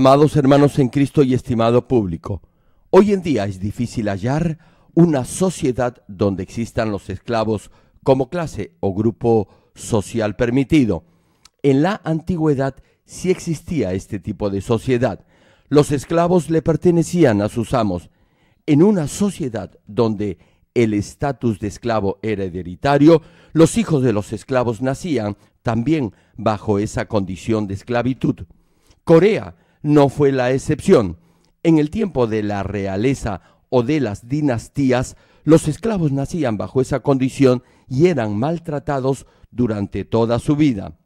Amados hermanos en Cristo y estimado público, hoy en día es difícil hallar una sociedad donde existan los esclavos como clase o grupo social permitido. En la antigüedad sí existía este tipo de sociedad. Los esclavos le pertenecían a sus amos. En una sociedad donde el estatus de esclavo era hereditario, los hijos de los esclavos nacían también bajo esa condición de esclavitud. Corea no fue la excepción. En el tiempo de la realeza o de las dinastías, los esclavos nacían bajo esa condición y eran maltratados durante toda su vida.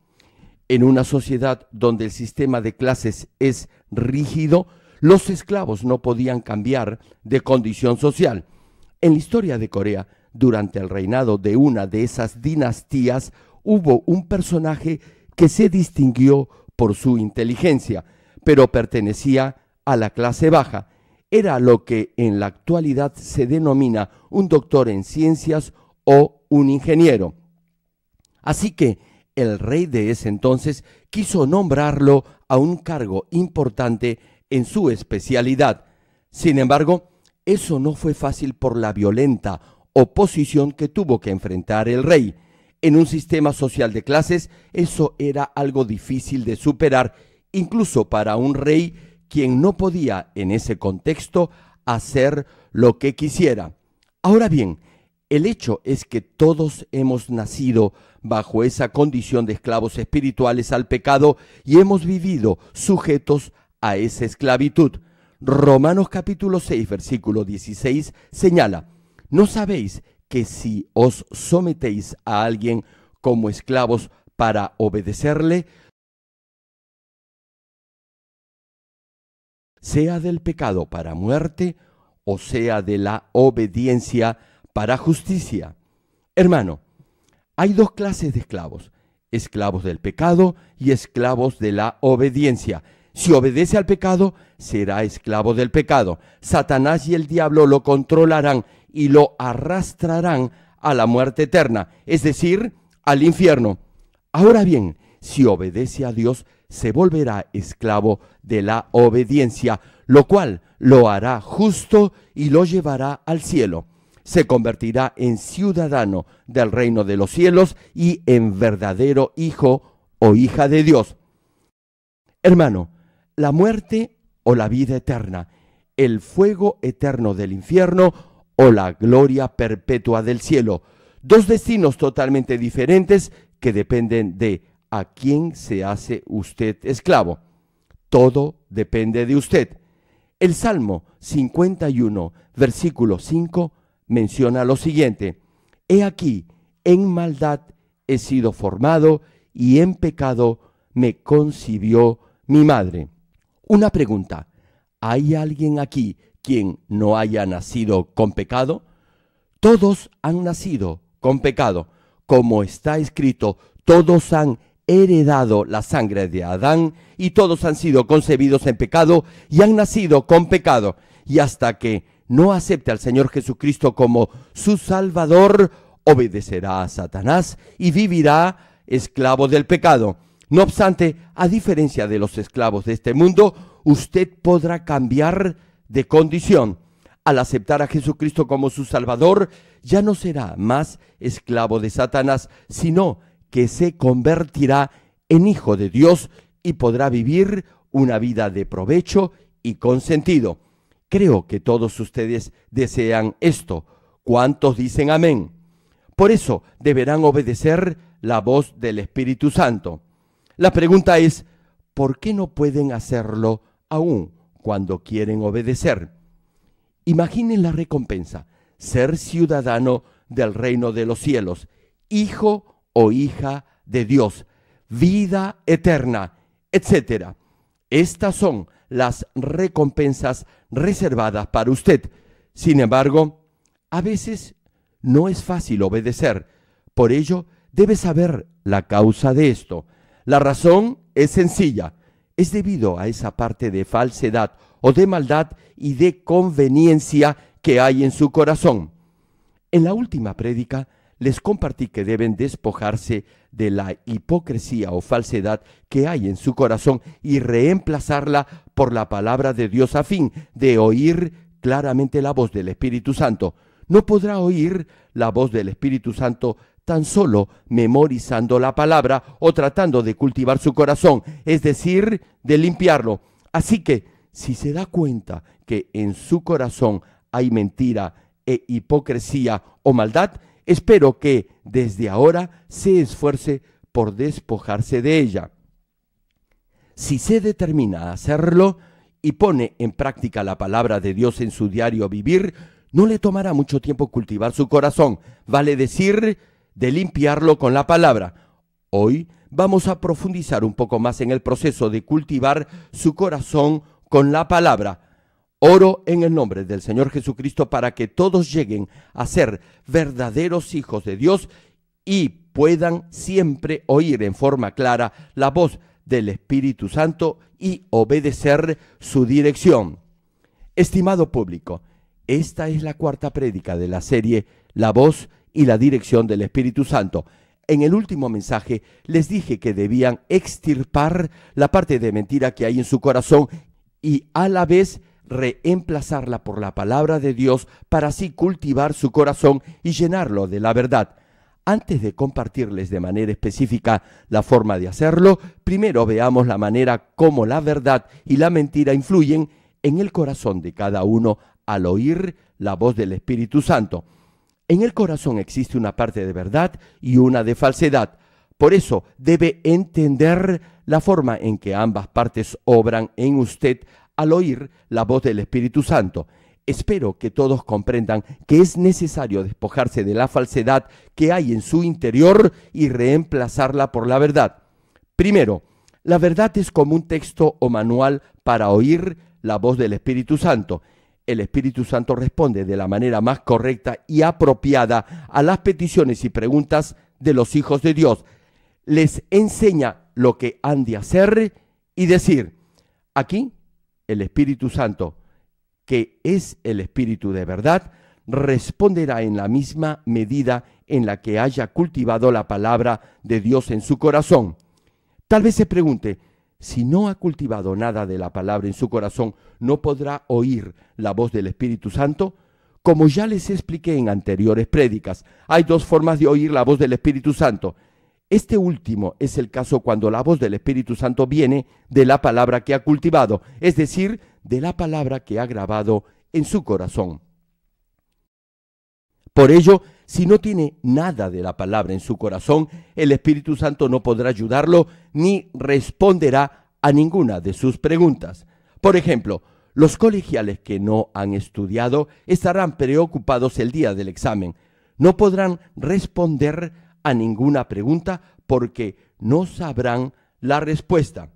En una sociedad donde el sistema de clases es rígido, los esclavos no podían cambiar de condición social. En la historia de Corea, durante el reinado de una de esas dinastías, hubo un personaje que se distinguió por su inteligencia, pero pertenecía a la clase baja. Era lo que en la actualidad se denomina un doctor en ciencias o un ingeniero. Así que el rey de ese entonces quiso nombrarlo a un cargo importante en su especialidad. Sin embargo, eso no fue fácil por la violenta oposición que tuvo que enfrentar el rey. En un sistema social de clases, eso era algo difícil de superar incluso para un rey quien no podía en ese contexto hacer lo que quisiera. Ahora bien, el hecho es que todos hemos nacido bajo esa condición de esclavos espirituales al pecado y hemos vivido sujetos a esa esclavitud. Romanos capítulo 6, versículo 16 señala, ¿no sabéis que si os sometéis a alguien como esclavos para obedecerle, sea del pecado para muerte o sea de la obediencia para justicia. Hermano, hay dos clases de esclavos, esclavos del pecado y esclavos de la obediencia. Si obedece al pecado, será esclavo del pecado. Satanás y el diablo lo controlarán y lo arrastrarán a la muerte eterna, es decir, al infierno. Ahora bien, si obedece a Dios, se volverá esclavo de la obediencia, lo cual lo hará justo y lo llevará al cielo. Se convertirá en ciudadano del reino de los cielos y en verdadero hijo o hija de Dios. Hermano, la muerte o la vida eterna, el fuego eterno del infierno o la gloria perpetua del cielo, dos destinos totalmente diferentes que dependen de a quién se hace usted esclavo. Todo depende de usted. El Salmo 51, versículo 5, menciona lo siguiente. He aquí, en maldad he sido formado y en pecado me concibió mi madre. Una pregunta. ¿Hay alguien aquí quien no haya nacido con pecado? Todos han nacido con pecado. Como está escrito, todos han heredado la sangre de Adán y todos han sido concebidos en pecado y han nacido con pecado. Y hasta que no acepte al Señor Jesucristo como su Salvador, obedecerá a Satanás y vivirá esclavo del pecado. No obstante, a diferencia de los esclavos de este mundo, usted podrá cambiar de condición. Al aceptar a Jesucristo como su Salvador, ya no será más esclavo de Satanás, sino que se convertirá en hijo de Dios y podrá vivir una vida de provecho y con sentido. Creo que todos ustedes desean esto. ¿Cuántos dicen amén? Por eso deberán obedecer la voz del Espíritu Santo. La pregunta es, ¿por qué no pueden hacerlo aún cuando quieren obedecer? Imaginen la recompensa, ser ciudadano del reino de los cielos, hijo o hija de Dios, vida eterna, etc. Estas son las recompensas reservadas para usted. Sin embargo, a veces no es fácil obedecer. Por ello, debe saber la causa de esto. La razón es sencilla. Es debido a esa parte de falsedad o de maldad y de conveniencia que hay en su corazón. En la última prédica les compartí que deben despojarse de la hipocresía o falsedad que hay en su corazón y reemplazarla por la palabra de Dios a fin de oír claramente la voz del Espíritu Santo. No podrá oír la voz del Espíritu Santo tan solo memorizando la palabra o tratando de cultivar su corazón, es decir, de limpiarlo. Así que, si se da cuenta que en su corazón hay mentira e hipocresía o maldad, Espero que desde ahora se esfuerce por despojarse de ella. Si se determina a hacerlo y pone en práctica la palabra de Dios en su diario vivir, no le tomará mucho tiempo cultivar su corazón, vale decir, de limpiarlo con la palabra. Hoy vamos a profundizar un poco más en el proceso de cultivar su corazón con la palabra. Oro en el nombre del Señor Jesucristo para que todos lleguen a ser verdaderos hijos de Dios y puedan siempre oír en forma clara la voz del Espíritu Santo y obedecer su dirección. Estimado público, esta es la cuarta prédica de la serie La voz y la dirección del Espíritu Santo. En el último mensaje les dije que debían extirpar la parte de mentira que hay en su corazón y a la vez reemplazarla por la palabra de Dios para así cultivar su corazón y llenarlo de la verdad. Antes de compartirles de manera específica la forma de hacerlo, primero veamos la manera como la verdad y la mentira influyen en el corazón de cada uno al oír la voz del Espíritu Santo. En el corazón existe una parte de verdad y una de falsedad. Por eso debe entender la forma en que ambas partes obran en usted al oír la voz del Espíritu Santo. Espero que todos comprendan que es necesario despojarse de la falsedad que hay en su interior y reemplazarla por la verdad. Primero, la verdad es como un texto o manual para oír la voz del Espíritu Santo. El Espíritu Santo responde de la manera más correcta y apropiada a las peticiones y preguntas de los hijos de Dios. Les enseña lo que han de hacer y decir. Aquí el Espíritu Santo, que es el Espíritu de verdad, responderá en la misma medida en la que haya cultivado la palabra de Dios en su corazón. Tal vez se pregunte, si no ha cultivado nada de la palabra en su corazón, ¿no podrá oír la voz del Espíritu Santo? Como ya les expliqué en anteriores prédicas, hay dos formas de oír la voz del Espíritu Santo. Este último es el caso cuando la voz del Espíritu Santo viene de la palabra que ha cultivado, es decir, de la palabra que ha grabado en su corazón. Por ello, si no tiene nada de la palabra en su corazón, el Espíritu Santo no podrá ayudarlo ni responderá a ninguna de sus preguntas. Por ejemplo, los colegiales que no han estudiado estarán preocupados el día del examen. No podrán responder a ninguna pregunta porque no sabrán la respuesta.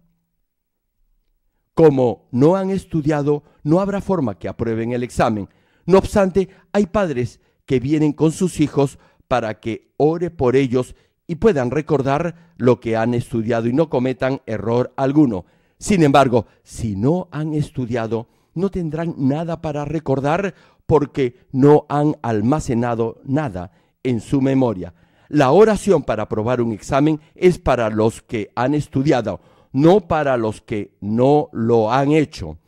Como no han estudiado, no habrá forma que aprueben el examen. No obstante, hay padres que vienen con sus hijos para que ore por ellos y puedan recordar lo que han estudiado y no cometan error alguno. Sin embargo, si no han estudiado, no tendrán nada para recordar porque no han almacenado nada en su memoria. La oración para aprobar un examen es para los que han estudiado, no para los que no lo han hecho.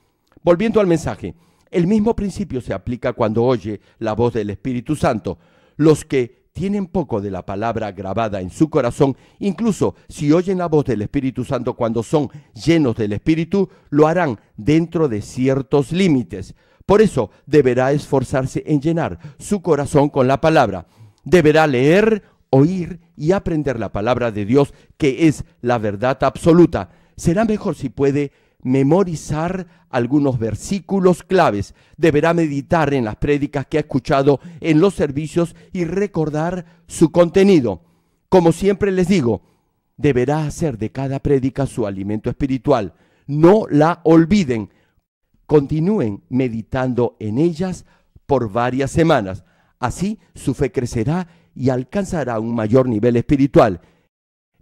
Volviendo al mensaje, el mismo principio se aplica cuando oye la voz del Espíritu Santo. Los que tienen poco de la palabra grabada en su corazón, incluso si oyen la voz del Espíritu Santo cuando son llenos del Espíritu, lo harán dentro de ciertos límites. Por eso deberá esforzarse en llenar su corazón con la palabra. Deberá leer, oír y aprender la palabra de Dios, que es la verdad absoluta. Será mejor si puede memorizar algunos versículos claves. Deberá meditar en las prédicas que ha escuchado en los servicios y recordar su contenido. Como siempre les digo, deberá hacer de cada prédica su alimento espiritual. No la olviden. Continúen meditando en ellas por varias semanas. Así su fe crecerá y alcanzará un mayor nivel espiritual.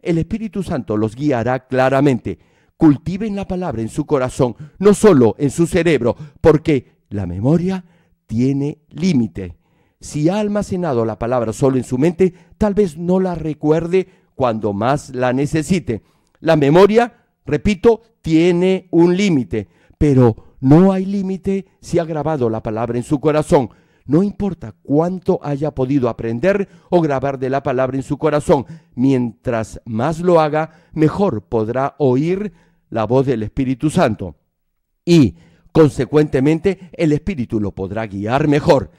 El Espíritu Santo los guiará claramente. Cultiven la palabra en su corazón, no solo en su cerebro, porque la memoria tiene límite. Si ha almacenado la palabra solo en su mente, tal vez no la recuerde cuando más la necesite. La memoria, repito, tiene un límite, pero no hay límite si ha grabado la palabra en su corazón. No importa cuánto haya podido aprender o grabar de la palabra en su corazón, mientras más lo haga, mejor podrá oír la voz del Espíritu Santo. Y, consecuentemente, el Espíritu lo podrá guiar mejor.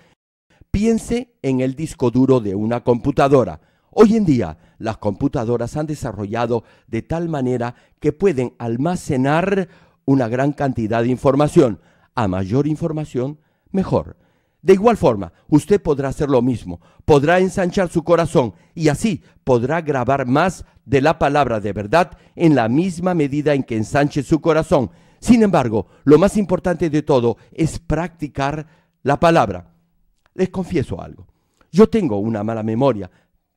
Piense en el disco duro de una computadora. Hoy en día, las computadoras han desarrollado de tal manera que pueden almacenar una gran cantidad de información. A mayor información, mejor. De igual forma, usted podrá hacer lo mismo, podrá ensanchar su corazón y así podrá grabar más de la palabra de verdad en la misma medida en que ensanche su corazón. Sin embargo, lo más importante de todo es practicar la palabra. Les confieso algo, yo tengo una mala memoria,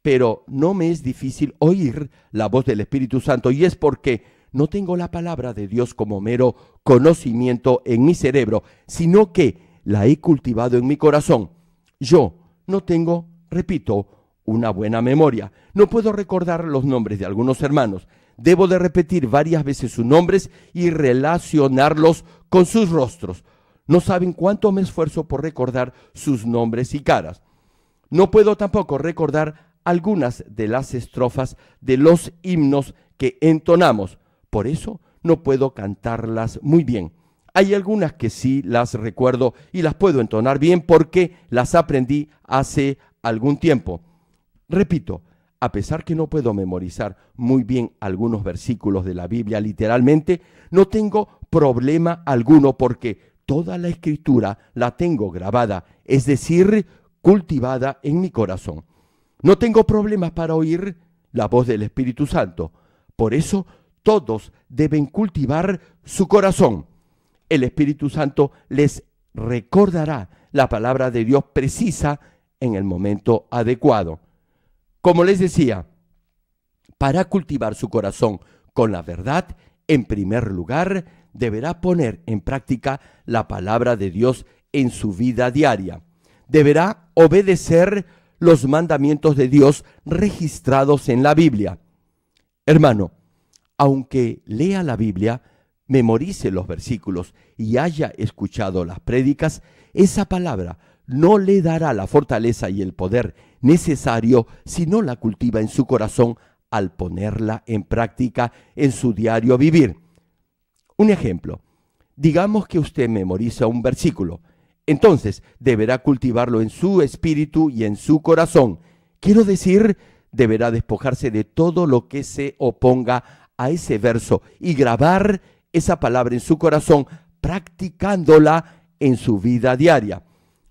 pero no me es difícil oír la voz del Espíritu Santo y es porque no tengo la palabra de Dios como mero conocimiento en mi cerebro, sino que la he cultivado en mi corazón. Yo no tengo, repito, una buena memoria. No puedo recordar los nombres de algunos hermanos. Debo de repetir varias veces sus nombres y relacionarlos con sus rostros. No saben cuánto me esfuerzo por recordar sus nombres y caras. No puedo tampoco recordar algunas de las estrofas de los himnos que entonamos. Por eso no puedo cantarlas muy bien. Hay algunas que sí las recuerdo y las puedo entonar bien porque las aprendí hace algún tiempo. Repito, a pesar que no puedo memorizar muy bien algunos versículos de la Biblia literalmente, no tengo problema alguno porque toda la escritura la tengo grabada, es decir, cultivada en mi corazón. No tengo problemas para oír la voz del Espíritu Santo. Por eso todos deben cultivar su corazón el Espíritu Santo les recordará la palabra de Dios precisa en el momento adecuado. Como les decía, para cultivar su corazón con la verdad, en primer lugar, deberá poner en práctica la palabra de Dios en su vida diaria. Deberá obedecer los mandamientos de Dios registrados en la Biblia. Hermano, aunque lea la Biblia, memorice los versículos y haya escuchado las prédicas, esa palabra no le dará la fortaleza y el poder necesario si no la cultiva en su corazón al ponerla en práctica en su diario vivir. Un ejemplo, digamos que usted memoriza un versículo, entonces deberá cultivarlo en su espíritu y en su corazón. Quiero decir, deberá despojarse de todo lo que se oponga a ese verso y grabar esa palabra en su corazón, practicándola en su vida diaria.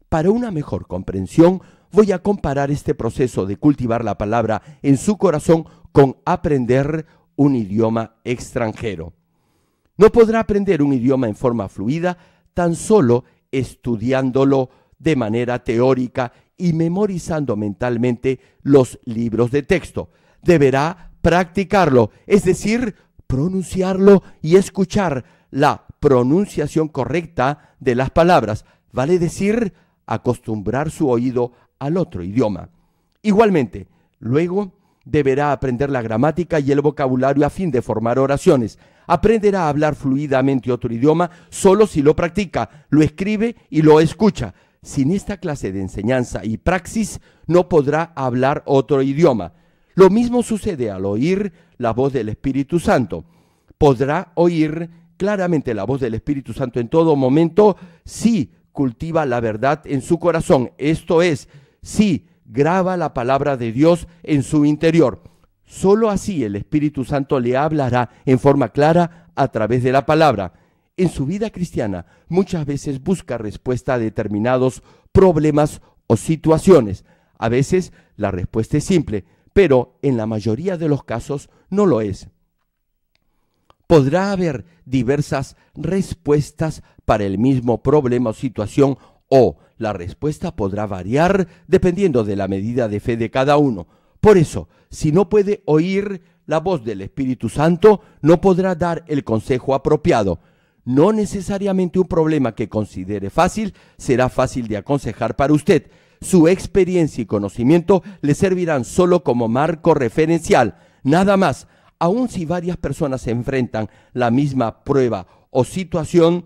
Para una mejor comprensión, voy a comparar este proceso de cultivar la palabra en su corazón con aprender un idioma extranjero. No podrá aprender un idioma en forma fluida tan solo estudiándolo de manera teórica y memorizando mentalmente los libros de texto. Deberá practicarlo, es decir, pronunciarlo y escuchar la pronunciación correcta de las palabras, vale decir, acostumbrar su oído al otro idioma. Igualmente, luego deberá aprender la gramática y el vocabulario a fin de formar oraciones. Aprenderá a hablar fluidamente otro idioma solo si lo practica, lo escribe y lo escucha. Sin esta clase de enseñanza y praxis no podrá hablar otro idioma. Lo mismo sucede al oír la voz del Espíritu Santo. Podrá oír claramente la voz del Espíritu Santo en todo momento si cultiva la verdad en su corazón. Esto es, si graba la palabra de Dios en su interior. Solo así el Espíritu Santo le hablará en forma clara a través de la palabra. En su vida cristiana muchas veces busca respuesta a determinados problemas o situaciones. A veces la respuesta es simple, pero en la mayoría de los casos no lo es. Podrá haber diversas respuestas para el mismo problema o situación o la respuesta podrá variar dependiendo de la medida de fe de cada uno. Por eso, si no puede oír la voz del Espíritu Santo, no podrá dar el consejo apropiado. No necesariamente un problema que considere fácil será fácil de aconsejar para usted, su experiencia y conocimiento le servirán solo como marco referencial, nada más, aun si varias personas se enfrentan la misma prueba o situación,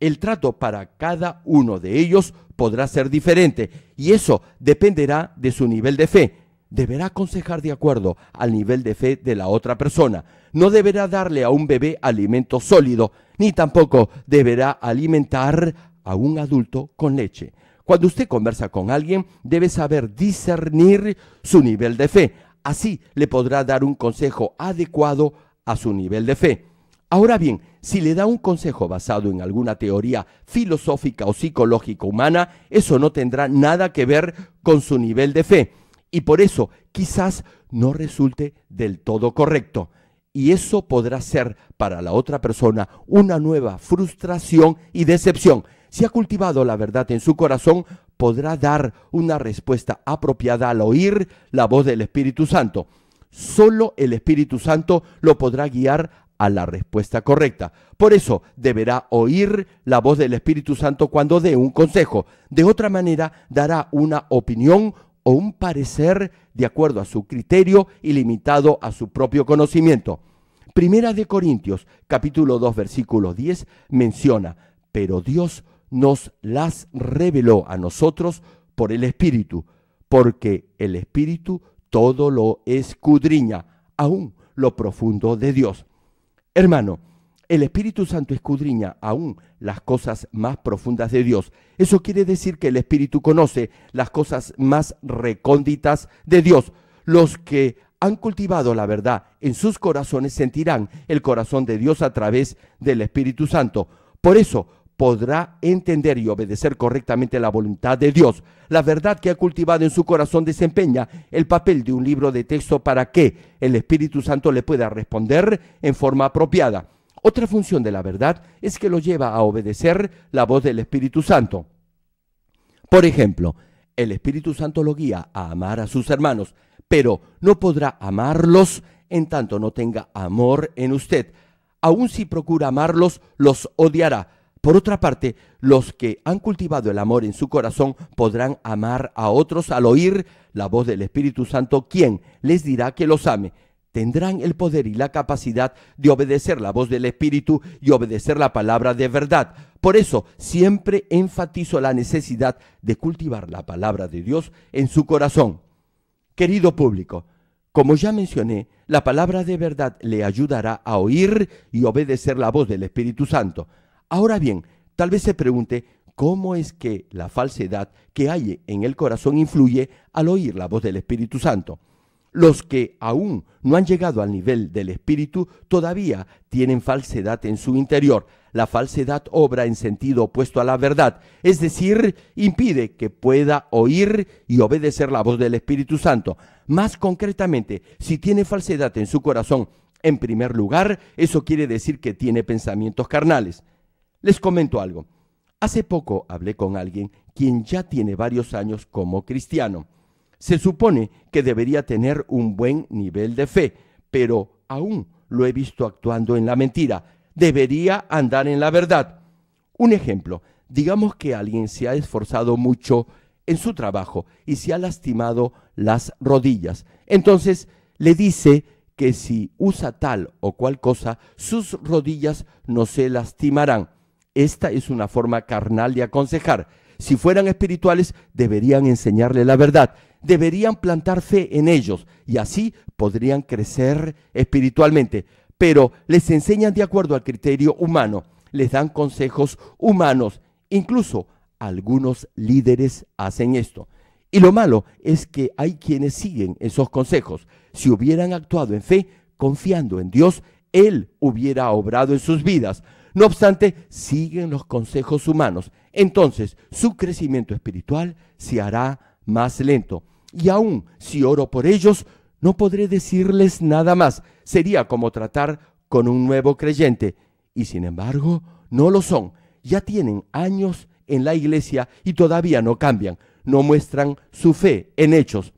el trato para cada uno de ellos podrá ser diferente y eso dependerá de su nivel de fe. Deberá aconsejar de acuerdo al nivel de fe de la otra persona. No deberá darle a un bebé alimento sólido, ni tampoco deberá alimentar a un adulto con leche. Cuando usted conversa con alguien, debe saber discernir su nivel de fe. Así le podrá dar un consejo adecuado a su nivel de fe. Ahora bien, si le da un consejo basado en alguna teoría filosófica o psicológica humana, eso no tendrá nada que ver con su nivel de fe y por eso quizás no resulte del todo correcto. Y eso podrá ser para la otra persona una nueva frustración y decepción. Si ha cultivado la verdad en su corazón, podrá dar una respuesta apropiada al oír la voz del Espíritu Santo. Solo el Espíritu Santo lo podrá guiar a la respuesta correcta. Por eso deberá oír la voz del Espíritu Santo cuando dé un consejo. De otra manera, dará una opinión o un parecer de acuerdo a su criterio y limitado a su propio conocimiento. Primera de Corintios, capítulo 2, versículo 10, menciona, pero Dios nos las reveló a nosotros por el Espíritu, porque el Espíritu todo lo escudriña, aún lo profundo de Dios. Hermano, el Espíritu Santo escudriña aún las cosas más profundas de Dios. Eso quiere decir que el Espíritu conoce las cosas más recónditas de Dios. Los que han cultivado la verdad en sus corazones sentirán el corazón de Dios a través del Espíritu Santo. Por eso, podrá entender y obedecer correctamente la voluntad de Dios. La verdad que ha cultivado en su corazón desempeña el papel de un libro de texto para que el Espíritu Santo le pueda responder en forma apropiada. Otra función de la verdad es que lo lleva a obedecer la voz del Espíritu Santo. Por ejemplo, el Espíritu Santo lo guía a amar a sus hermanos, pero no podrá amarlos en tanto no tenga amor en usted. Aun si procura amarlos, los odiará por otra parte, los que han cultivado el amor en su corazón podrán amar a otros al oír la voz del Espíritu Santo, quien les dirá que los ame. Tendrán el poder y la capacidad de obedecer la voz del Espíritu y obedecer la palabra de verdad. Por eso siempre enfatizo la necesidad de cultivar la palabra de Dios en su corazón. Querido público, como ya mencioné, la palabra de verdad le ayudará a oír y obedecer la voz del Espíritu Santo. Ahora bien, tal vez se pregunte cómo es que la falsedad que hay en el corazón influye al oír la voz del Espíritu Santo. Los que aún no han llegado al nivel del espíritu todavía tienen falsedad en su interior. La falsedad obra en sentido opuesto a la verdad, es decir, impide que pueda oír y obedecer la voz del Espíritu Santo. Más concretamente, si tiene falsedad en su corazón, en primer lugar, eso quiere decir que tiene pensamientos carnales. Les comento algo. Hace poco hablé con alguien quien ya tiene varios años como cristiano. Se supone que debería tener un buen nivel de fe, pero aún lo he visto actuando en la mentira. Debería andar en la verdad. Un ejemplo, digamos que alguien se ha esforzado mucho en su trabajo y se ha lastimado las rodillas. Entonces le dice que si usa tal o cual cosa, sus rodillas no se lastimarán. Esta es una forma carnal de aconsejar. Si fueran espirituales, deberían enseñarle la verdad, deberían plantar fe en ellos y así podrían crecer espiritualmente. Pero les enseñan de acuerdo al criterio humano, les dan consejos humanos, incluso algunos líderes hacen esto. Y lo malo es que hay quienes siguen esos consejos. Si hubieran actuado en fe, confiando en Dios, Él hubiera obrado en sus vidas. No obstante, siguen los consejos humanos. Entonces, su crecimiento espiritual se hará más lento. Y aún si oro por ellos, no podré decirles nada más. Sería como tratar con un nuevo creyente. Y sin embargo, no lo son. Ya tienen años en la iglesia y todavía no cambian, no muestran su fe en hechos.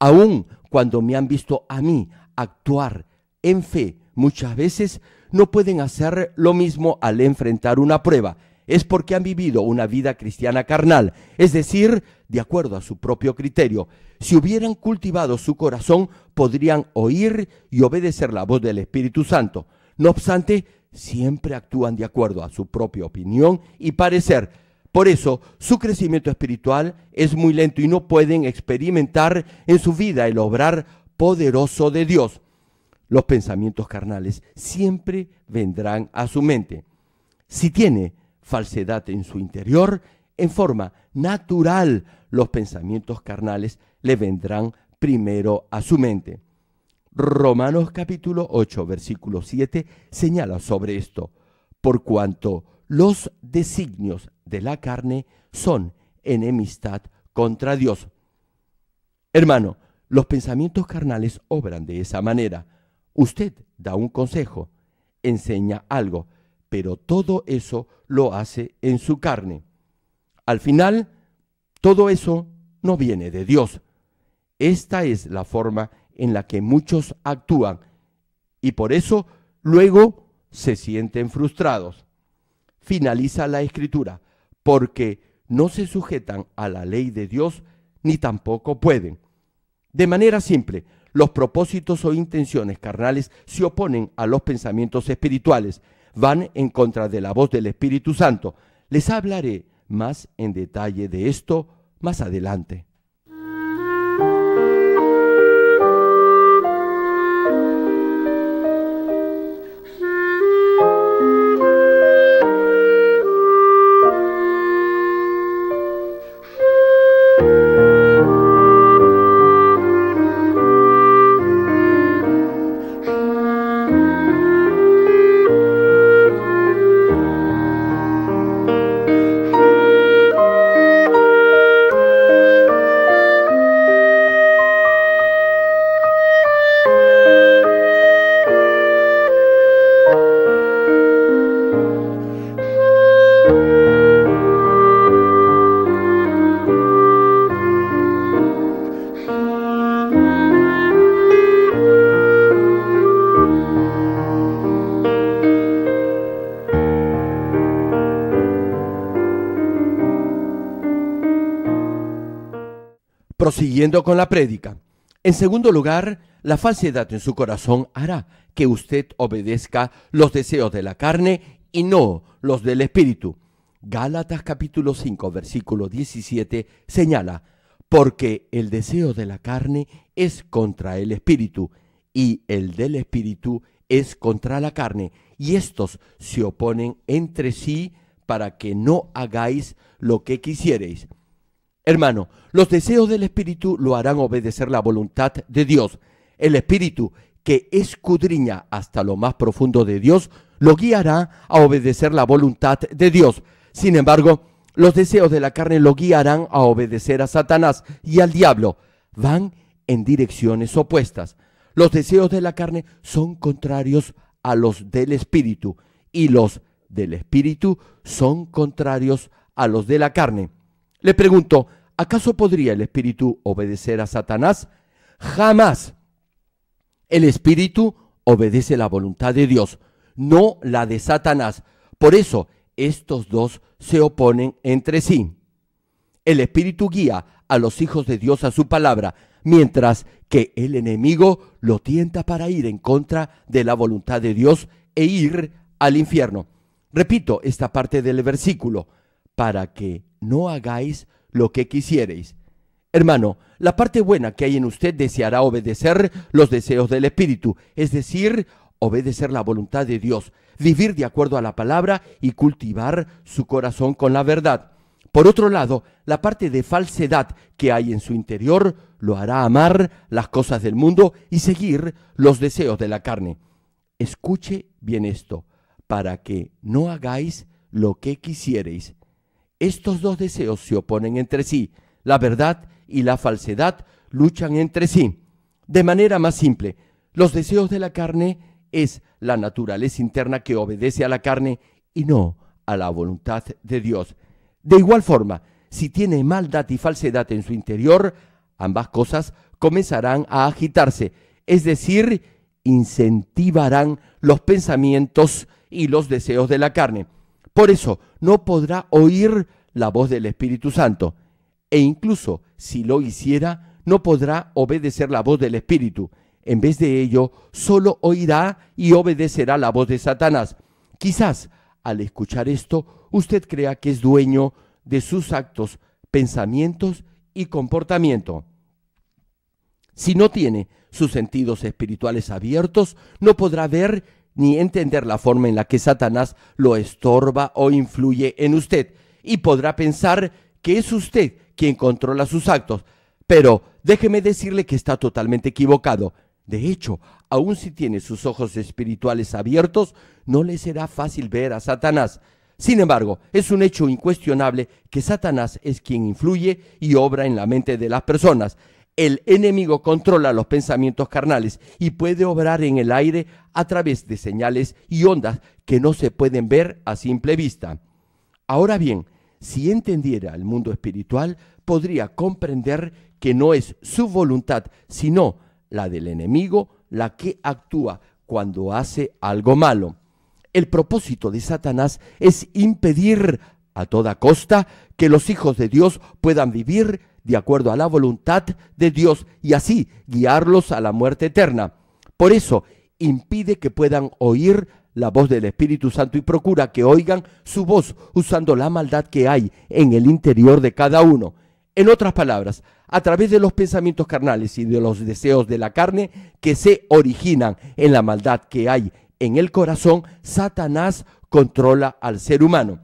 Aun cuando me han visto a mí actuar en fe muchas veces, no pueden hacer lo mismo al enfrentar una prueba. Es porque han vivido una vida cristiana carnal, es decir, de acuerdo a su propio criterio. Si hubieran cultivado su corazón, podrían oír y obedecer la voz del Espíritu Santo. No obstante, siempre actúan de acuerdo a su propia opinión y parecer. Por eso, su crecimiento espiritual es muy lento y no pueden experimentar en su vida el obrar poderoso de Dios los pensamientos carnales siempre vendrán a su mente. Si tiene falsedad en su interior, en forma natural los pensamientos carnales le vendrán primero a su mente. Romanos capítulo 8, versículo 7 señala sobre esto, por cuanto los designios de la carne son enemistad contra Dios. Hermano, los pensamientos carnales obran de esa manera. Usted da un consejo, enseña algo, pero todo eso lo hace en su carne. Al final, todo eso no viene de Dios. Esta es la forma en la que muchos actúan y por eso luego se sienten frustrados. Finaliza la escritura, porque no se sujetan a la ley de Dios ni tampoco pueden. De manera simple, los propósitos o intenciones carnales se oponen a los pensamientos espirituales, van en contra de la voz del Espíritu Santo. Les hablaré más en detalle de esto más adelante. Siguiendo con la prédica. En segundo lugar, la falsedad en su corazón hará que usted obedezca los deseos de la carne y no los del espíritu. Gálatas capítulo 5, versículo 17 señala, porque el deseo de la carne es contra el espíritu y el del espíritu es contra la carne, y estos se oponen entre sí para que no hagáis lo que quisiereis. Hermano, los deseos del Espíritu lo harán obedecer la voluntad de Dios. El Espíritu, que escudriña hasta lo más profundo de Dios, lo guiará a obedecer la voluntad de Dios. Sin embargo, los deseos de la carne lo guiarán a obedecer a Satanás y al diablo. Van en direcciones opuestas. Los deseos de la carne son contrarios a los del Espíritu y los del Espíritu son contrarios a los de la carne. Le pregunto, ¿acaso podría el espíritu obedecer a Satanás? Jamás. El espíritu obedece la voluntad de Dios, no la de Satanás. Por eso, estos dos se oponen entre sí. El espíritu guía a los hijos de Dios a su palabra, mientras que el enemigo lo tienta para ir en contra de la voluntad de Dios e ir al infierno. Repito esta parte del versículo para que no hagáis lo que quisiereis. Hermano, la parte buena que hay en usted deseará obedecer los deseos del Espíritu, es decir, obedecer la voluntad de Dios, vivir de acuerdo a la palabra y cultivar su corazón con la verdad. Por otro lado, la parte de falsedad que hay en su interior lo hará amar las cosas del mundo y seguir los deseos de la carne. Escuche bien esto, para que no hagáis lo que quisiereis. Estos dos deseos se oponen entre sí. La verdad y la falsedad luchan entre sí. De manera más simple, los deseos de la carne es la naturaleza interna que obedece a la carne y no a la voluntad de Dios. De igual forma, si tiene maldad y falsedad en su interior, ambas cosas comenzarán a agitarse, es decir, incentivarán los pensamientos y los deseos de la carne. Por eso no podrá oír la voz del Espíritu Santo, e incluso si lo hiciera, no podrá obedecer la voz del Espíritu. En vez de ello, solo oirá y obedecerá la voz de Satanás. Quizás, al escuchar esto, usted crea que es dueño de sus actos, pensamientos y comportamiento. Si no tiene sus sentidos espirituales abiertos, no podrá ver ni entender la forma en la que Satanás lo estorba o influye en usted, y podrá pensar que es usted quien controla sus actos, pero déjeme decirle que está totalmente equivocado. De hecho, aun si tiene sus ojos espirituales abiertos, no le será fácil ver a Satanás. Sin embargo, es un hecho incuestionable que Satanás es quien influye y obra en la mente de las personas, el enemigo controla los pensamientos carnales y puede obrar en el aire a través de señales y ondas que no se pueden ver a simple vista. Ahora bien, si entendiera el mundo espiritual, podría comprender que no es su voluntad, sino la del enemigo, la que actúa cuando hace algo malo. El propósito de Satanás es impedir a toda costa que los hijos de Dios puedan vivir de acuerdo a la voluntad de Dios y así guiarlos a la muerte eterna. Por eso impide que puedan oír la voz del Espíritu Santo y procura que oigan su voz usando la maldad que hay en el interior de cada uno. En otras palabras, a través de los pensamientos carnales y de los deseos de la carne que se originan en la maldad que hay en el corazón, Satanás controla al ser humano.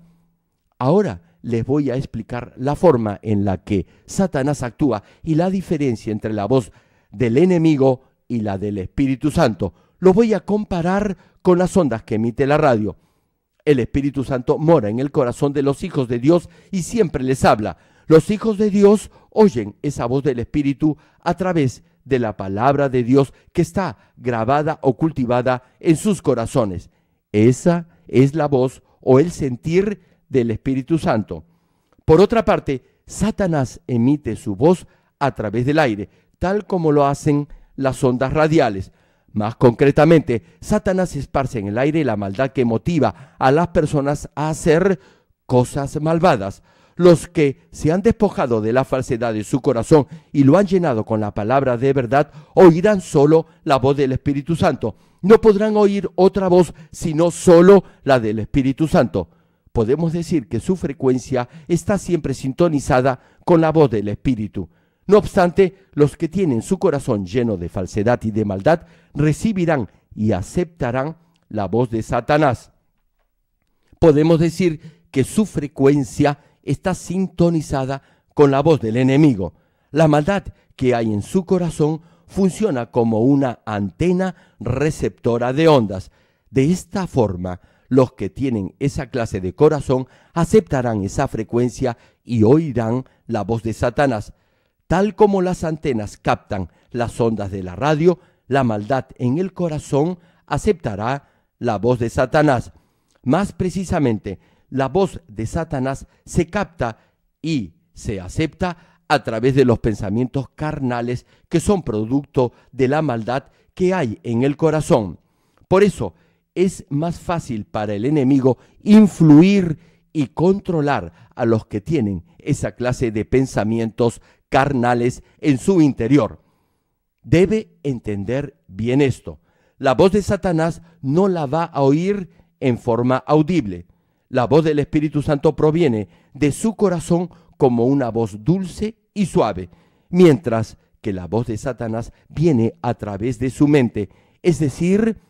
Ahora, les voy a explicar la forma en la que Satanás actúa y la diferencia entre la voz del enemigo y la del Espíritu Santo. Lo voy a comparar con las ondas que emite la radio. El Espíritu Santo mora en el corazón de los hijos de Dios y siempre les habla. Los hijos de Dios oyen esa voz del Espíritu a través de la palabra de Dios que está grabada o cultivada en sus corazones. Esa es la voz o el sentir del Espíritu Santo. Por otra parte, Satanás emite su voz a través del aire, tal como lo hacen las ondas radiales. Más concretamente, Satanás esparce en el aire la maldad que motiva a las personas a hacer cosas malvadas. Los que se han despojado de la falsedad de su corazón y lo han llenado con la palabra de verdad, oirán solo la voz del Espíritu Santo. No podrán oír otra voz sino solo la del Espíritu Santo podemos decir que su frecuencia está siempre sintonizada con la voz del Espíritu. No obstante, los que tienen su corazón lleno de falsedad y de maldad recibirán y aceptarán la voz de Satanás. Podemos decir que su frecuencia está sintonizada con la voz del enemigo. La maldad que hay en su corazón funciona como una antena receptora de ondas. De esta forma, los que tienen esa clase de corazón aceptarán esa frecuencia y oirán la voz de Satanás. Tal como las antenas captan las ondas de la radio, la maldad en el corazón aceptará la voz de Satanás. Más precisamente, la voz de Satanás se capta y se acepta a través de los pensamientos carnales que son producto de la maldad que hay en el corazón. Por eso, es más fácil para el enemigo influir y controlar a los que tienen esa clase de pensamientos carnales en su interior. Debe entender bien esto. La voz de Satanás no la va a oír en forma audible. La voz del Espíritu Santo proviene de su corazón como una voz dulce y suave, mientras que la voz de Satanás viene a través de su mente, es decir,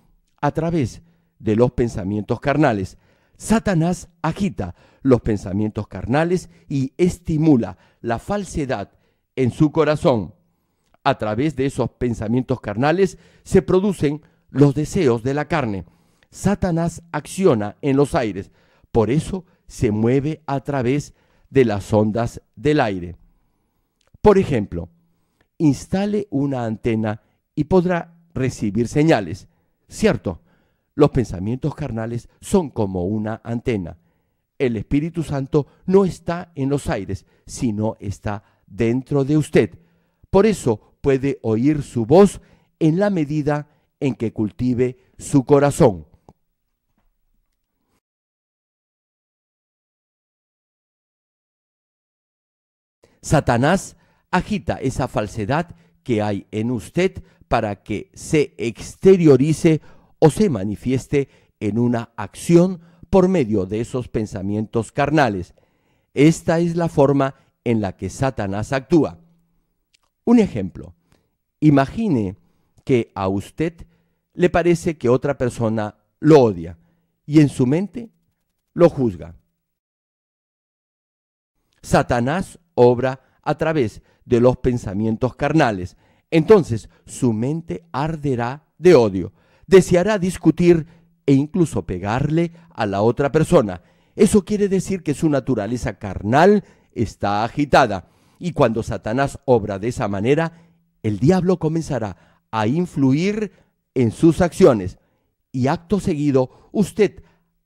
a través de los pensamientos carnales. Satanás agita los pensamientos carnales y estimula la falsedad en su corazón. A través de esos pensamientos carnales se producen los deseos de la carne. Satanás acciona en los aires, por eso se mueve a través de las ondas del aire. Por ejemplo, instale una antena y podrá recibir señales, ¿cierto? Los pensamientos carnales son como una antena. El Espíritu Santo no está en los aires, sino está dentro de usted. Por eso puede oír su voz en la medida en que cultive su corazón. Satanás agita esa falsedad que hay en usted para que se exteriorice o se manifieste en una acción por medio de esos pensamientos carnales. Esta es la forma en la que Satanás actúa. Un ejemplo. Imagine que a usted le parece que otra persona lo odia y en su mente lo juzga. Satanás obra a través de los pensamientos carnales. Entonces su mente arderá de odio deseará discutir e incluso pegarle a la otra persona. Eso quiere decir que su naturaleza carnal está agitada. Y cuando Satanás obra de esa manera, el diablo comenzará a influir en sus acciones. Y acto seguido, usted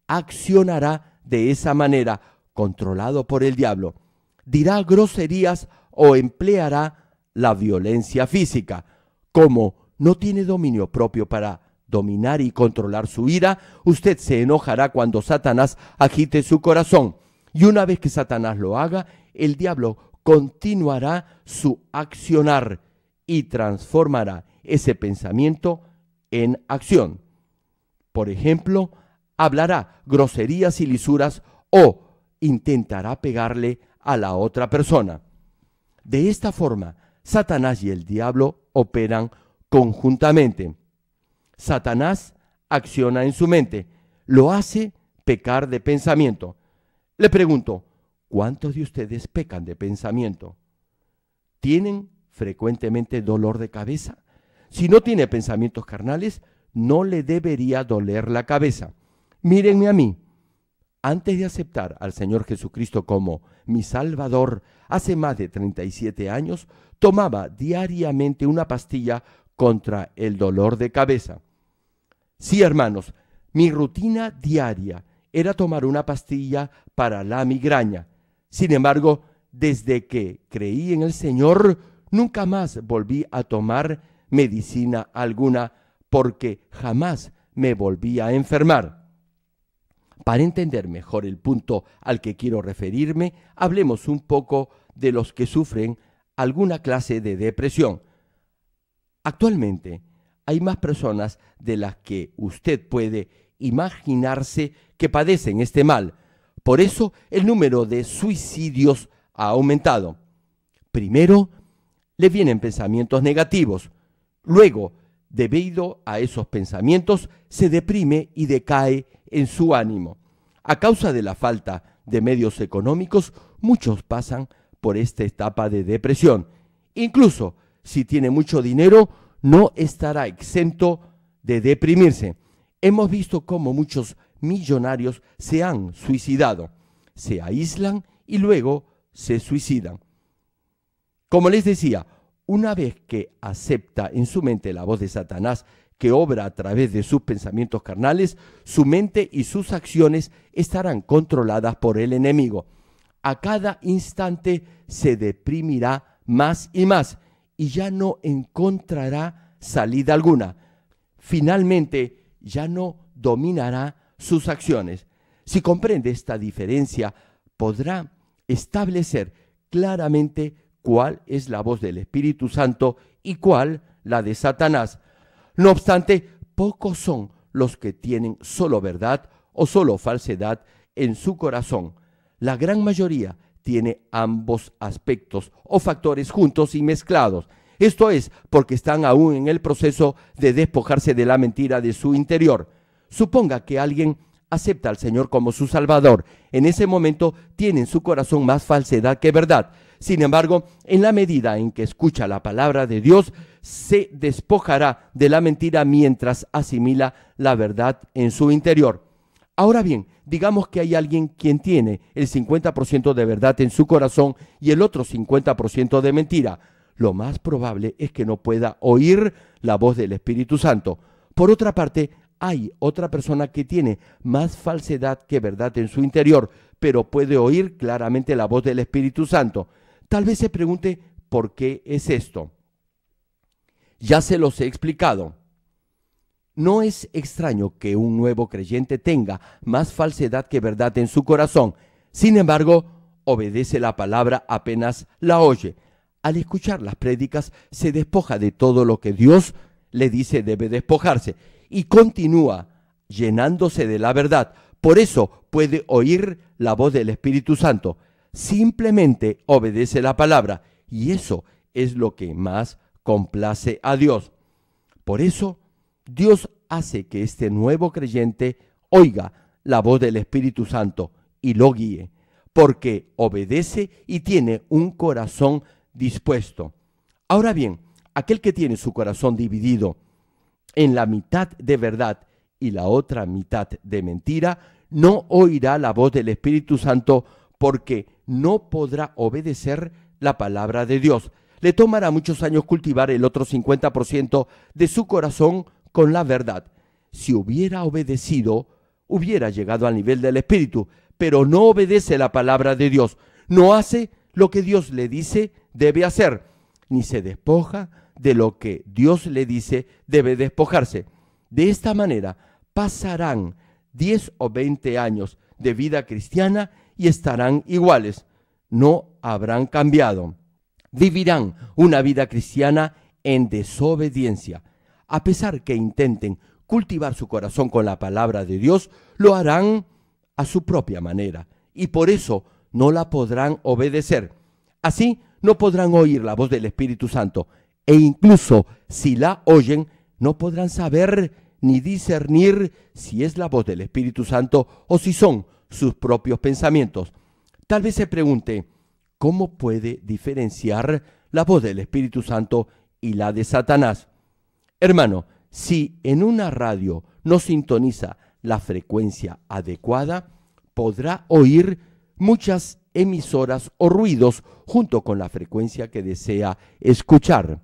accionará de esa manera, controlado por el diablo. Dirá groserías o empleará la violencia física, como no tiene dominio propio para dominar y controlar su ira, usted se enojará cuando Satanás agite su corazón. Y una vez que Satanás lo haga, el diablo continuará su accionar y transformará ese pensamiento en acción. Por ejemplo, hablará groserías y lisuras o intentará pegarle a la otra persona. De esta forma, Satanás y el diablo operan conjuntamente. Satanás acciona en su mente, lo hace pecar de pensamiento. Le pregunto, ¿cuántos de ustedes pecan de pensamiento? ¿Tienen frecuentemente dolor de cabeza? Si no tiene pensamientos carnales, no le debería doler la cabeza. Mírenme a mí. Antes de aceptar al Señor Jesucristo como mi Salvador, hace más de 37 años, tomaba diariamente una pastilla contra el dolor de cabeza. Sí, hermanos, mi rutina diaria era tomar una pastilla para la migraña. Sin embargo, desde que creí en el Señor, nunca más volví a tomar medicina alguna porque jamás me volví a enfermar. Para entender mejor el punto al que quiero referirme, hablemos un poco de los que sufren alguna clase de depresión. Actualmente, hay más personas de las que usted puede imaginarse que padecen este mal. Por eso el número de suicidios ha aumentado. Primero, le vienen pensamientos negativos. Luego, debido a esos pensamientos, se deprime y decae en su ánimo. A causa de la falta de medios económicos, muchos pasan por esta etapa de depresión. Incluso si tiene mucho dinero, no estará exento de deprimirse. Hemos visto cómo muchos millonarios se han suicidado, se aíslan y luego se suicidan. Como les decía, una vez que acepta en su mente la voz de Satanás que obra a través de sus pensamientos carnales, su mente y sus acciones estarán controladas por el enemigo. A cada instante se deprimirá más y más y ya no encontrará salida alguna. Finalmente, ya no dominará sus acciones. Si comprende esta diferencia, podrá establecer claramente cuál es la voz del Espíritu Santo y cuál la de Satanás. No obstante, pocos son los que tienen solo verdad o solo falsedad en su corazón. La gran mayoría tiene ambos aspectos o factores juntos y mezclados. Esto es porque están aún en el proceso de despojarse de la mentira de su interior. Suponga que alguien acepta al Señor como su Salvador. En ese momento tiene en su corazón más falsedad que verdad. Sin embargo, en la medida en que escucha la palabra de Dios, se despojará de la mentira mientras asimila la verdad en su interior. Ahora bien, digamos que hay alguien quien tiene el 50% de verdad en su corazón y el otro 50% de mentira. Lo más probable es que no pueda oír la voz del Espíritu Santo. Por otra parte, hay otra persona que tiene más falsedad que verdad en su interior, pero puede oír claramente la voz del Espíritu Santo. Tal vez se pregunte, ¿por qué es esto? Ya se los he explicado. No es extraño que un nuevo creyente tenga más falsedad que verdad en su corazón. Sin embargo, obedece la palabra apenas la oye. Al escuchar las prédicas, se despoja de todo lo que Dios le dice debe despojarse y continúa llenándose de la verdad. Por eso puede oír la voz del Espíritu Santo. Simplemente obedece la palabra y eso es lo que más complace a Dios. Por eso, Dios hace que este nuevo creyente oiga la voz del Espíritu Santo y lo guíe, porque obedece y tiene un corazón dispuesto. Ahora bien, aquel que tiene su corazón dividido en la mitad de verdad y la otra mitad de mentira, no oirá la voz del Espíritu Santo porque no podrá obedecer la palabra de Dios. Le tomará muchos años cultivar el otro 50% de su corazón con la verdad. Si hubiera obedecido, hubiera llegado al nivel del Espíritu, pero no obedece la palabra de Dios, no hace lo que Dios le dice debe hacer, ni se despoja de lo que Dios le dice debe despojarse. De esta manera pasarán 10 o 20 años de vida cristiana y estarán iguales, no habrán cambiado. Vivirán una vida cristiana en desobediencia a pesar que intenten cultivar su corazón con la palabra de Dios, lo harán a su propia manera y por eso no la podrán obedecer. Así no podrán oír la voz del Espíritu Santo e incluso si la oyen, no podrán saber ni discernir si es la voz del Espíritu Santo o si son sus propios pensamientos. Tal vez se pregunte, ¿cómo puede diferenciar la voz del Espíritu Santo y la de Satanás? Hermano, si en una radio no sintoniza la frecuencia adecuada, podrá oír muchas emisoras o ruidos junto con la frecuencia que desea escuchar.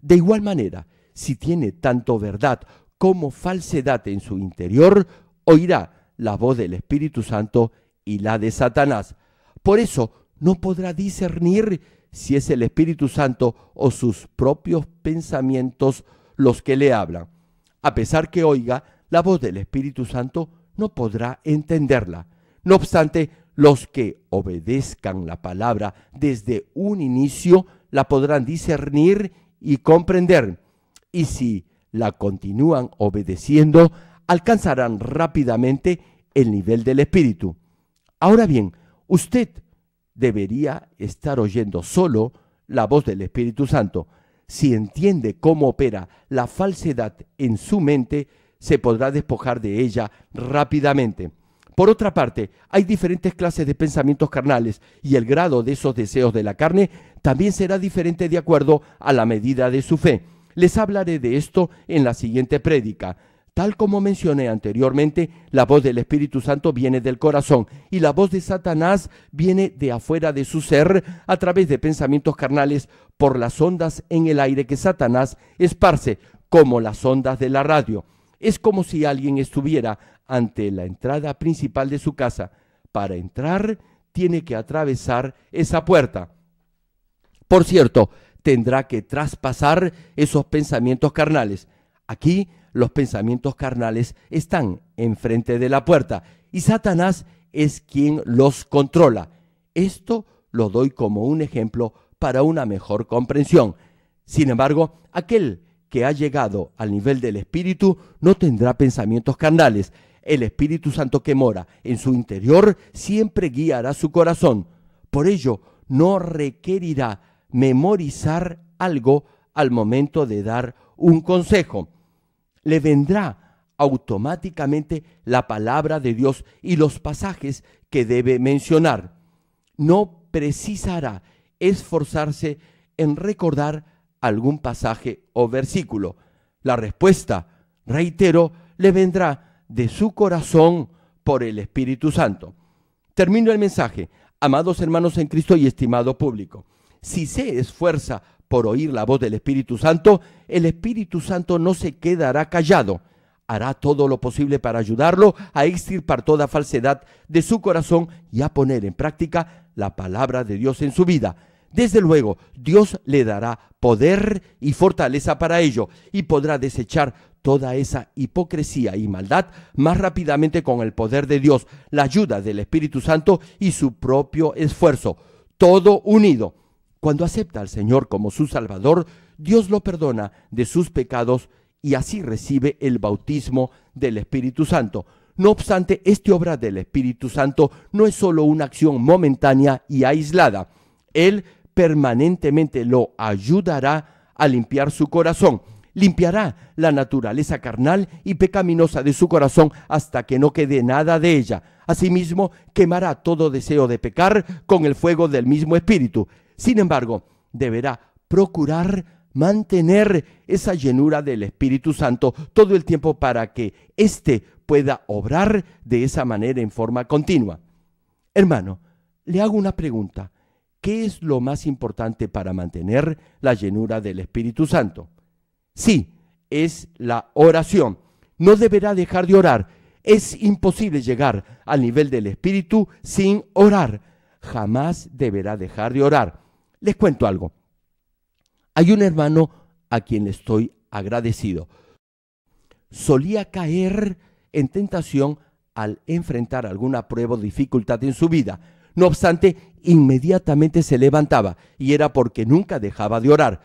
De igual manera, si tiene tanto verdad como falsedad en su interior, oirá la voz del Espíritu Santo y la de Satanás. Por eso no podrá discernir si es el Espíritu Santo o sus propios pensamientos los que le hablan. A pesar que oiga la voz del Espíritu Santo, no podrá entenderla. No obstante, los que obedezcan la palabra desde un inicio la podrán discernir y comprender. Y si la continúan obedeciendo, alcanzarán rápidamente el nivel del Espíritu. Ahora bien, usted debería estar oyendo solo la voz del Espíritu Santo si entiende cómo opera la falsedad en su mente, se podrá despojar de ella rápidamente. Por otra parte, hay diferentes clases de pensamientos carnales y el grado de esos deseos de la carne también será diferente de acuerdo a la medida de su fe. Les hablaré de esto en la siguiente prédica. Tal como mencioné anteriormente, la voz del Espíritu Santo viene del corazón y la voz de Satanás viene de afuera de su ser a través de pensamientos carnales por las ondas en el aire que Satanás esparce como las ondas de la radio. Es como si alguien estuviera ante la entrada principal de su casa. Para entrar tiene que atravesar esa puerta. Por cierto, tendrá que traspasar esos pensamientos carnales. Aquí los pensamientos carnales están enfrente de la puerta y Satanás es quien los controla. Esto lo doy como un ejemplo para una mejor comprensión. Sin embargo, aquel que ha llegado al nivel del Espíritu no tendrá pensamientos carnales. El Espíritu Santo que mora en su interior siempre guiará su corazón. Por ello, no requerirá memorizar algo al momento de dar un consejo le vendrá automáticamente la palabra de Dios y los pasajes que debe mencionar. No precisará esforzarse en recordar algún pasaje o versículo. La respuesta, reitero, le vendrá de su corazón por el Espíritu Santo. Termino el mensaje. Amados hermanos en Cristo y estimado público, si se esfuerza por oír la voz del Espíritu Santo, el Espíritu Santo no se quedará callado. Hará todo lo posible para ayudarlo a extirpar toda falsedad de su corazón y a poner en práctica la palabra de Dios en su vida. Desde luego, Dios le dará poder y fortaleza para ello y podrá desechar toda esa hipocresía y maldad más rápidamente con el poder de Dios, la ayuda del Espíritu Santo y su propio esfuerzo, todo unido. Cuando acepta al Señor como su Salvador, Dios lo perdona de sus pecados y así recibe el bautismo del Espíritu Santo. No obstante, esta obra del Espíritu Santo no es solo una acción momentánea y aislada. Él permanentemente lo ayudará a limpiar su corazón. Limpiará la naturaleza carnal y pecaminosa de su corazón hasta que no quede nada de ella. Asimismo, quemará todo deseo de pecar con el fuego del mismo Espíritu. Sin embargo, deberá procurar mantener esa llenura del Espíritu Santo todo el tiempo para que éste pueda obrar de esa manera en forma continua. Hermano, le hago una pregunta. ¿Qué es lo más importante para mantener la llenura del Espíritu Santo? Sí, es la oración. No deberá dejar de orar. Es imposible llegar al nivel del Espíritu sin orar. Jamás deberá dejar de orar. Les cuento algo. Hay un hermano a quien estoy agradecido. Solía caer en tentación al enfrentar alguna prueba o dificultad en su vida. No obstante, inmediatamente se levantaba y era porque nunca dejaba de orar.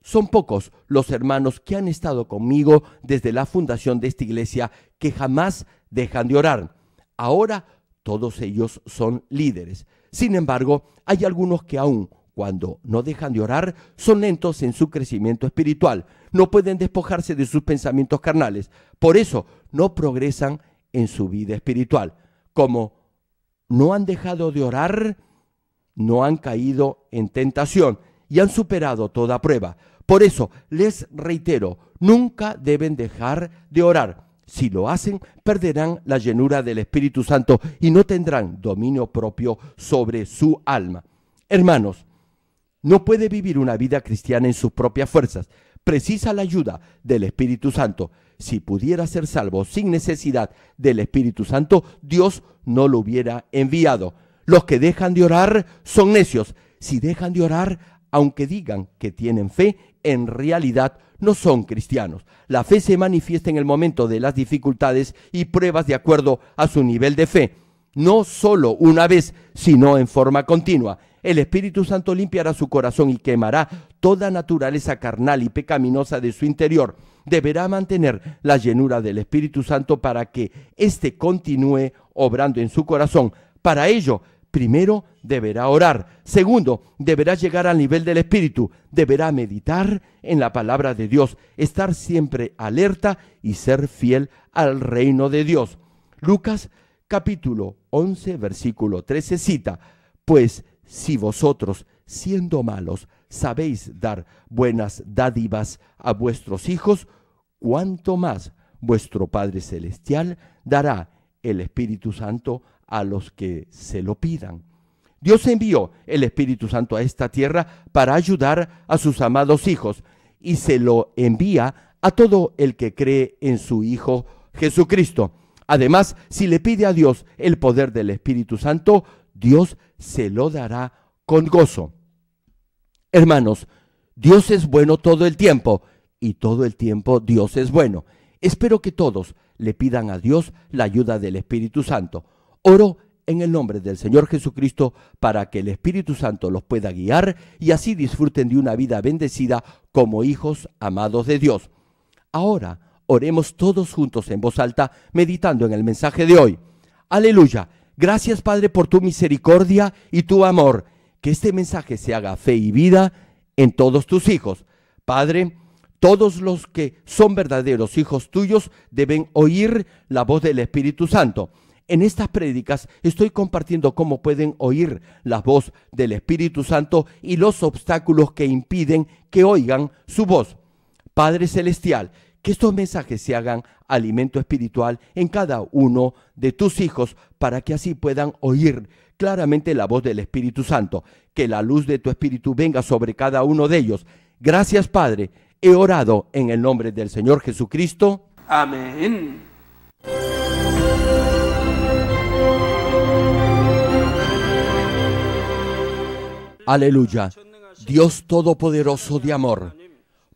Son pocos los hermanos que han estado conmigo desde la fundación de esta iglesia que jamás dejan de orar. Ahora todos ellos son líderes. Sin embargo, hay algunos que aún cuando no dejan de orar, son lentos en su crecimiento espiritual, no pueden despojarse de sus pensamientos carnales, por eso no progresan en su vida espiritual. Como no han dejado de orar, no han caído en tentación y han superado toda prueba. Por eso les reitero, nunca deben dejar de orar. Si lo hacen, perderán la llenura del Espíritu Santo y no tendrán dominio propio sobre su alma. Hermanos, no puede vivir una vida cristiana en sus propias fuerzas. Precisa la ayuda del Espíritu Santo. Si pudiera ser salvo sin necesidad del Espíritu Santo, Dios no lo hubiera enviado. Los que dejan de orar son necios. Si dejan de orar, aunque digan que tienen fe, en realidad no son cristianos. La fe se manifiesta en el momento de las dificultades y pruebas de acuerdo a su nivel de fe, no solo una vez, sino en forma continua el Espíritu Santo limpiará su corazón y quemará toda naturaleza carnal y pecaminosa de su interior. Deberá mantener la llenura del Espíritu Santo para que éste continúe obrando en su corazón. Para ello, primero deberá orar. Segundo, deberá llegar al nivel del Espíritu. Deberá meditar en la palabra de Dios, estar siempre alerta y ser fiel al reino de Dios. Lucas capítulo 11, versículo 13 cita, pues si vosotros, siendo malos, sabéis dar buenas dádivas a vuestros hijos, ¿cuánto más vuestro Padre Celestial dará el Espíritu Santo a los que se lo pidan. Dios envió el Espíritu Santo a esta tierra para ayudar a sus amados hijos y se lo envía a todo el que cree en su Hijo Jesucristo. Además, si le pide a Dios el poder del Espíritu Santo, Dios se lo dará con gozo. Hermanos, Dios es bueno todo el tiempo y todo el tiempo Dios es bueno. Espero que todos le pidan a Dios la ayuda del Espíritu Santo. Oro en el nombre del Señor Jesucristo para que el Espíritu Santo los pueda guiar y así disfruten de una vida bendecida como hijos amados de Dios. Ahora oremos todos juntos en voz alta, meditando en el mensaje de hoy. Aleluya. Gracias Padre por tu misericordia y tu amor. Que este mensaje se haga fe y vida en todos tus hijos. Padre, todos los que son verdaderos hijos tuyos deben oír la voz del Espíritu Santo. En estas prédicas estoy compartiendo cómo pueden oír la voz del Espíritu Santo y los obstáculos que impiden que oigan su voz. Padre Celestial, que estos mensajes se hagan alimento espiritual en cada uno de tus hijos para que así puedan oír claramente la voz del Espíritu Santo. Que la luz de tu Espíritu venga sobre cada uno de ellos. Gracias Padre, he orado en el nombre del Señor Jesucristo. Amén. Aleluya. Dios Todopoderoso de amor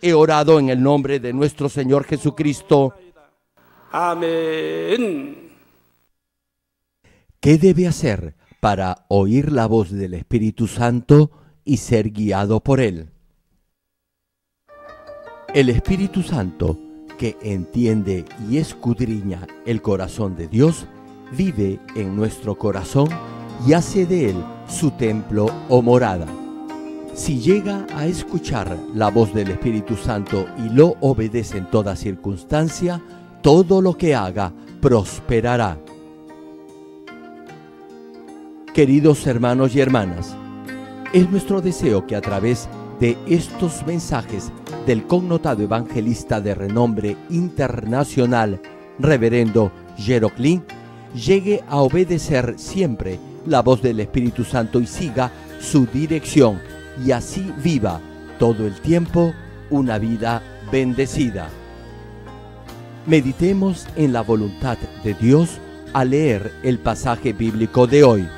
He orado en el nombre de nuestro Señor Jesucristo. Amén. ¿Qué debe hacer para oír la voz del Espíritu Santo y ser guiado por él? El Espíritu Santo, que entiende y escudriña el corazón de Dios, vive en nuestro corazón y hace de él su templo o morada. Si llega a escuchar la voz del Espíritu Santo y lo obedece en toda circunstancia, todo lo que haga prosperará. Queridos hermanos y hermanas, es nuestro deseo que a través de estos mensajes del connotado evangelista de renombre internacional, reverendo Jeroclin, llegue a obedecer siempre la voz del Espíritu Santo y siga su dirección y así viva todo el tiempo una vida bendecida. Meditemos en la voluntad de Dios al leer el pasaje bíblico de hoy.